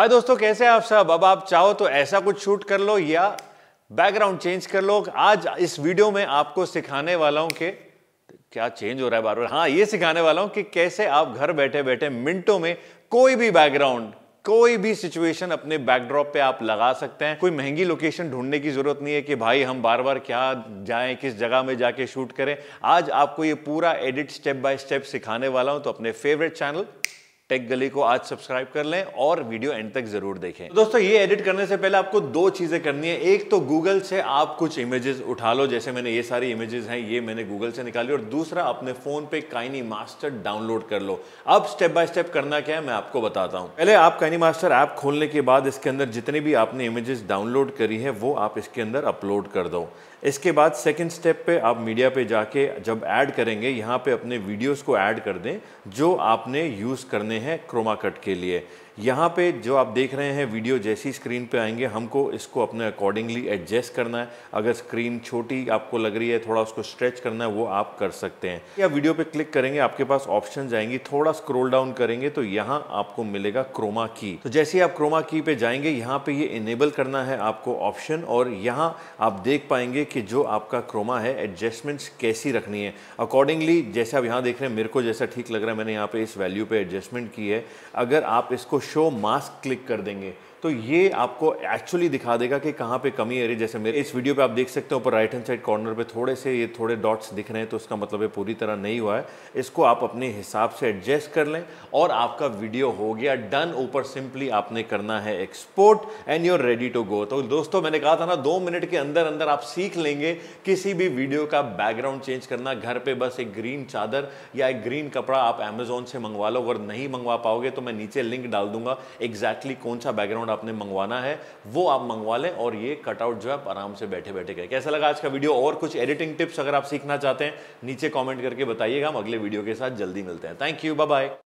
हाय दोस्तों कैसे हैं आप सब अब आप चाहो तो ऐसा कुछ शूट कर लो या बैकग्राउंड चेंज कर लो आज इस वीडियो में आपको सिखाने वाला हूं कि क्या चेंज हो रहा है बार बार हाँ ये सिखाने वाला हूं कि कैसे आप घर बैठे बैठे मिनटों में कोई भी बैकग्राउंड कोई भी सिचुएशन अपने बैकड्रॉप पे आप लगा सकते हैं कोई महंगी लोकेशन ढूंढने की जरूरत नहीं है कि भाई हम बार बार क्या जाएं किस जगह में जाके शूट करें आज आपको ये पूरा एडिट स्टेप बाय स्टेप सिखाने वाला हूं तो अपने फेवरेट चैनल टेक गली को आज सब्सक्राइब कर लें और वीडियो एंड तक जरूर देखें तो दोस्तों ये एडिट करने से पहले आपको दो चीजें करनी है एक तो गूगल से आप कुछ इमेजेस उठा लो जैसे मैंने ये सारी इमेजेस हैं ये मैंने गूगल से निकाली और दूसरा अपने फोन पे काइनी मास्टर डाउनलोड कर लो अब स्टेप बाय स्टेप करना क्या है मैं आपको बताता हूँ पहले आप काइनी मास्टर ऐप खोलने के बाद इसके अंदर जितने भी आपने इमेजेस डाउनलोड करी है वो आप इसके अंदर अपलोड कर दो इसके बाद सेकेंड स्टेप पे आप मीडिया पे जाके जब ऐड करेंगे यहाँ पे अपने वीडियोस को ऐड कर दें जो आपने यूज़ करने हैं हैं क्रोमा कट के लिए यहाँ पे जो आप देख रहे हैं वीडियो जैसी स्क्रीन पे आएंगे हमको इसको अपने अकॉर्डिंगली एडजस्ट करना है अगर स्क्रीन छोटी आपको लग रही है थोड़ा उसको स्ट्रेच करना है वो आप कर सकते हैं या वीडियो पे क्लिक करेंगे आपके पास ऑप्शन जाएंगी थोड़ा स्क्रोल डाउन करेंगे तो यहाँ आपको मिलेगा क्रोमा की तो जैसे ही आप क्रोमा की पे जाएंगे यहाँ पे ये इनेबल करना है आपको ऑप्शन और यहाँ आप देख पाएंगे कि जो आपका क्रोमा है एडजस्टमेंट्स कैसी रखनी है अकॉर्डिंगली जैसे आप यहाँ देख रहे हैं मेरे को जैसा ठीक लग रहा है मैंने यहाँ पे इस वैल्यू पे एडजस्टमेंट इन्वेस्टमेंट की है अगर आप इसको शो मास्क क्लिक कर देंगे तो ये आपको एक्चुअली दिखा देगा कि कहाँ पे कमी है जैसे मेरे इस वीडियो पे आप देख सकते हो ऊपर राइट हैंड साइड कॉर्नर पे थोड़े से ये थोड़े डॉट्स दिख रहे हैं तो उसका मतलब ये पूरी तरह नहीं हुआ है इसको आप अपने हिसाब से एडजस्ट कर लें और आपका वीडियो हो गया डन ऊपर सिंपली आपने करना है export and you're ready to go तो दोस्तों मैंने कहा था ना दो मिनट के अंदर अंदर आप सीख लेंगे किसी भी वीडियो का बैकग्राउंड चेंज करना घर पर बस एक ग्रीन चादर या एक ग्रीन कपड़ा आप अमेजोन से मंगवा लो अगर नहीं मंगवा पाओगे तो मैं नीचे लिंक डाल दूंगा एग्जैक्टली exactly कौन सा बैकग्राउंड आपने मंगवाना है वो आप मंगवा लें और ये कटआउट जो है आप आराम से बैठे बैठे करें कैसा लगा आज का वीडियो और कुछ एडिटिंग टिप्स अगर आप सीखना चाहते हैं नीचे कॉमेंट करके बताइएगा हम अगले वीडियो के साथ जल्दी मिलते हैं थैंक यू बाय